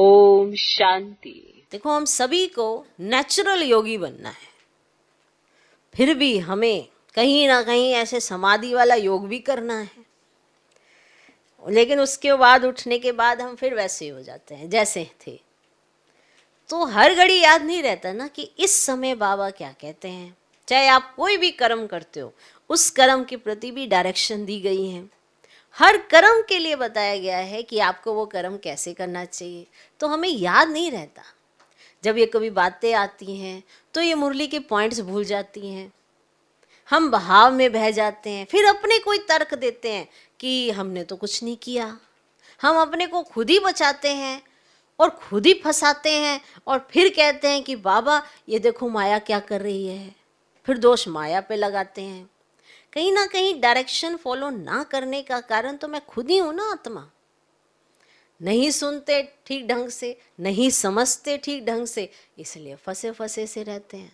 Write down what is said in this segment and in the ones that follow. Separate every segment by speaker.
Speaker 1: ओम शांति देखो हम सभी को नेचुरल योगी बनना है फिर भी हमें कहीं ना कहीं ऐसे समाधि वाला योग भी करना है लेकिन उसके बाद उठने के बाद हम फिर वैसे हो जाते हैं जैसे थे तो हर घड़ी याद नहीं रहता ना कि इस समय बाबा क्या कहते हैं चाहे आप कोई भी कर्म करते हो उस कर्म के प्रति भी डायरेक्शन दी गई है हर कर्म के लिए बताया गया है कि आपको वो कर्म कैसे करना चाहिए तो हमें याद नहीं रहता जब ये कभी बातें आती हैं तो ये मुरली के पॉइंट्स भूल जाती हैं हम बहाव में बह जाते हैं फिर अपने कोई तर्क देते हैं कि हमने तो कुछ नहीं किया हम अपने को खुद ही बचाते हैं और खुद ही फंसाते हैं और फिर कहते हैं कि बाबा ये देखो माया क्या कर रही है फिर दोष माया पे लगाते हैं कहीं ना कहीं डायरेक्शन फॉलो ना करने का कारण तो मैं खुद ही हूं ना आत्मा नहीं सुनते ठीक ढंग से नहीं समझते ठीक ढंग से इसलिए फंसे फंसे से रहते हैं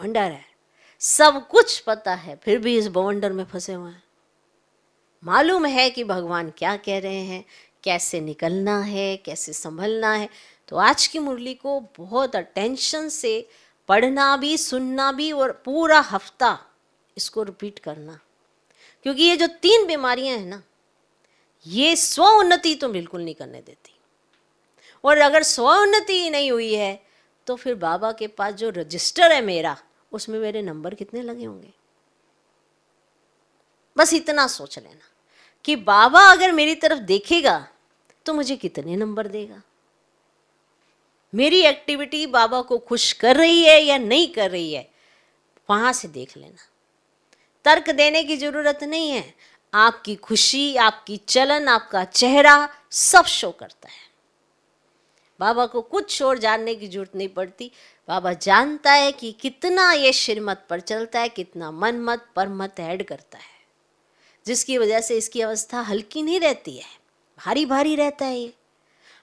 Speaker 1: भंडार है सब कुछ पता है फिर भी इस बवंडर में फंसे हुए हैं मालूम है कि भगवान क्या कह रहे हैं कैसे निकलना है कैसे संभलना है तो आज की मुरली को बहुत अटेंशन से पढ़ना भी सुनना भी और पूरा हफ्ता इसको रिपीट करना क्योंकि ये जो तीन बीमारियां हैं ना ये स्व उन्नति तो बिल्कुल नहीं करने देती और अगर स्व उन्नति नहीं हुई है तो फिर बाबा के पास जो रजिस्टर है मेरा उसमें मेरे नंबर कितने लगे होंगे बस इतना सोच लेना कि बाबा अगर मेरी तरफ देखेगा तो मुझे कितने नंबर देगा मेरी एक्टिविटी बाबा को खुश कर रही है या नहीं कर रही है वहां से देख लेना तर्क देने की ज़रूरत नहीं है आपकी खुशी आपकी चलन आपका चेहरा सब शो करता है बाबा को कुछ और जानने की जरूरत नहीं पड़ती बाबा जानता है कि कितना ये श्रीमत पर चलता है कितना मन मत पर मत ऐड करता है जिसकी वजह से इसकी अवस्था हल्की नहीं रहती है भारी भारी रहता है ये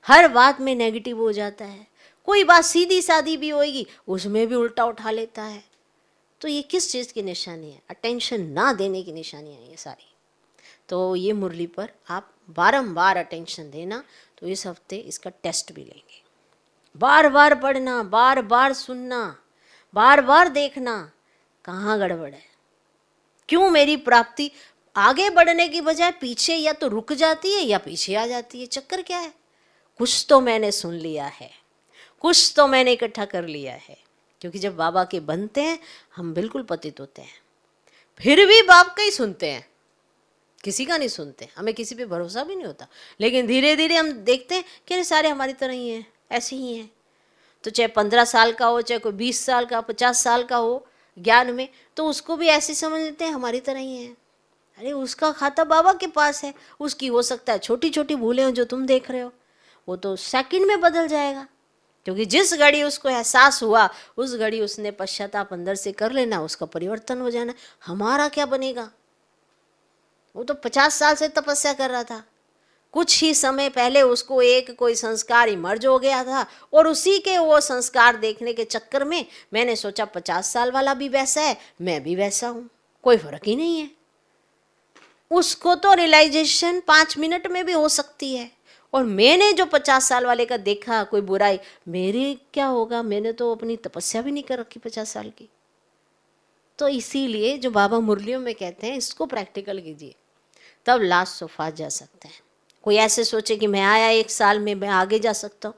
Speaker 1: हर बात में नेगेटिव हो जाता है कोई बात सीधी सादी भी होगी उसमें भी उल्टा उठा लेता है तो ये किस चीज़ की निशानी है अटेंशन ना देने की निशानी है ये सारी तो ये मुरली पर आप बारंबार अटेंशन देना तो इस हफ्ते इसका टेस्ट भी लेंगे बार बार पढ़ना बार बार सुनना बार बार देखना कहाँ गड़बड़ है क्यों मेरी प्राप्ति आगे बढ़ने की बजाय पीछे या तो रुक जाती है या पीछे आ जाती है चक्कर क्या है कुछ तो मैंने सुन लिया है कुछ तो मैंने इकट्ठा कर लिया है क्योंकि जब बाबा के बनते हैं हम बिल्कुल पतित होते हैं फिर भी बाप का ही सुनते हैं किसी का नहीं सुनते हमें किसी पे भरोसा भी नहीं होता लेकिन धीरे धीरे हम देखते हैं कि अरे सारे हमारी तरह ही हैं ऐसे ही हैं तो चाहे पंद्रह साल का हो चाहे कोई बीस साल का पचास साल का हो ज्ञान में तो उसको भी ऐसे समझ लेते हैं हमारी तरह ही है अरे उसका खाता बाबा के पास है उसकी हो सकता है छोटी छोटी भूलें जो तुम देख रहे हो वो तो सेकंड में बदल जाएगा क्योंकि जिस घड़ी उसको एहसास हुआ उस घड़ी उसने पश्चाताप अंदर से कर लेना उसका परिवर्तन हो जाना हमारा क्या बनेगा वो तो पचास साल से तपस्या कर रहा था कुछ ही समय पहले उसको एक कोई संस्कार इमर्ज हो गया था और उसी के वो संस्कार देखने के चक्कर में मैंने सोचा पचास साल वाला भी वैसा है मैं भी वैसा हूँ कोई फर्क ही नहीं है उसको तो रियलाइजेशन पाँच मिनट में भी हो सकती है और मैंने जो पचास साल वाले का देखा कोई बुराई मेरे क्या होगा मैंने तो अपनी तपस्या भी नहीं कर रखी पचास साल की तो इसीलिए जो बाबा मुरलियों में कहते हैं इसको प्रैक्टिकल कीजिए तब लास्ट सोफा जा सकते हैं कोई ऐसे सोचे कि मैं आया एक साल में मैं आगे जा सकता हूँ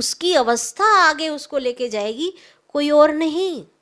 Speaker 1: उसकी अवस्था आगे उसको लेके जाएगी कोई और नहीं